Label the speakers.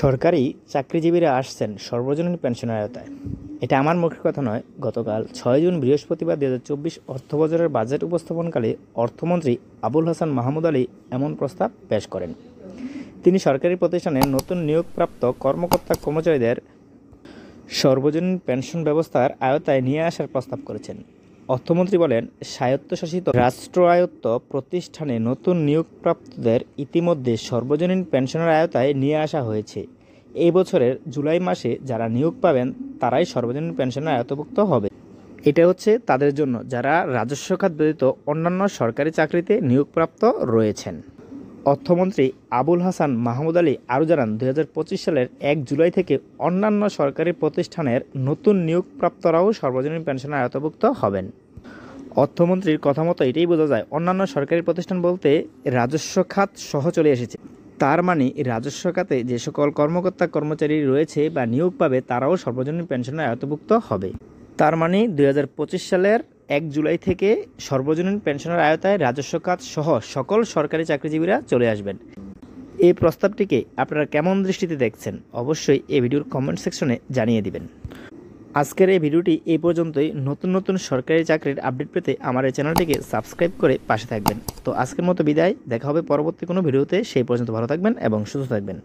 Speaker 1: সরকারি চাকরিজীবীরা আসছেন সর্বজনীন পেনশনের আয়তায় এটা আমার মুখের কথা নয় গতকাল ছয় জুন বৃহস্পতিবার দু হাজার চব্বিশ অর্থবজারের বাজেট উপস্থাপনকালে অর্থমন্ত্রী আবুল হাসান মাহমুদ আলী এমন প্রস্তাব পেশ করেন তিনি সরকারি প্রতিষ্ঠানে নতুন নিয়োগপ্রাপ্ত কর্মকর্তা কর্মচারীদের সর্বজনীন পেনশন ব্যবস্থার আয়তায় নিয়ে আসার প্রস্তাব করেছেন অর্থমন্ত্রী বলেন স্বায়ত্তশাসিত রাষ্ট্রায়ত্ত প্রতিষ্ঠানে নতুন নিয়োগপ্রাপ্তদের ইতিমধ্যে সর্বজনীন পেনশনের আয়তায় নিয়ে আসা হয়েছে এই বছরের জুলাই মাসে যারা নিয়োগ পাবেন তারাই সর্বজনীন পেনশনের আয়তভুক্ত হবে এটা হচ্ছে তাদের জন্য যারা রাজস্ব খাত ব্যতীত অন্যান্য সরকারি চাকরিতে নিয়োগপ্রাপ্ত রয়েছেন অর্থমন্ত্রী আবুল হাসান মাহমুদ আলী আরও জানান দু সালের এক জুলাই থেকে অন্যান্য সরকারি প্রতিষ্ঠানের নতুন নিয়োগপ্রাপ্তরাও সর্বজনীন পেনশনের আয়ত্তভুক্ত হবেন অর্থমন্ত্রীর কথা মতো এটাই বোঝা যায় অন্যান্য সরকারি প্রতিষ্ঠান বলতে রাজস্ব খাত সহ চলে এসেছে তার মানে রাজস্ব খাতে যে সকল কর্মকর্তা কর্মচারী রয়েছে বা নিয়োগ পাবে তারাও সর্বজনীন পেনশনের আয়ত্তভুক্ত হবে তার মানে দুই সালের এক জুলাই থেকে সর্বজনীন পেনশনের আয়তায় রাজস্ব কাজ সহ সকল সরকারি চাকরিজীবীরা চলে আসবেন এই প্রস্তাবটিকে আপনারা কেমন দৃষ্টিতে দেখছেন অবশ্যই এই ভিডিওর কমেন্ট সেকশনে জানিয়ে দিবেন আজকের এই ভিডিওটি এই পর্যন্তই নতুন নতুন সরকারি চাকরির আপডেট পেতে আমার এই চ্যানেলটিকে সাবস্ক্রাইব করে পাশে থাকবেন তো আজকের মতো বিদায় দেখা হবে পরবর্তী কোনো ভিডিওতে সেই পর্যন্ত ভালো থাকবেন এবং সুস্থ থাকবেন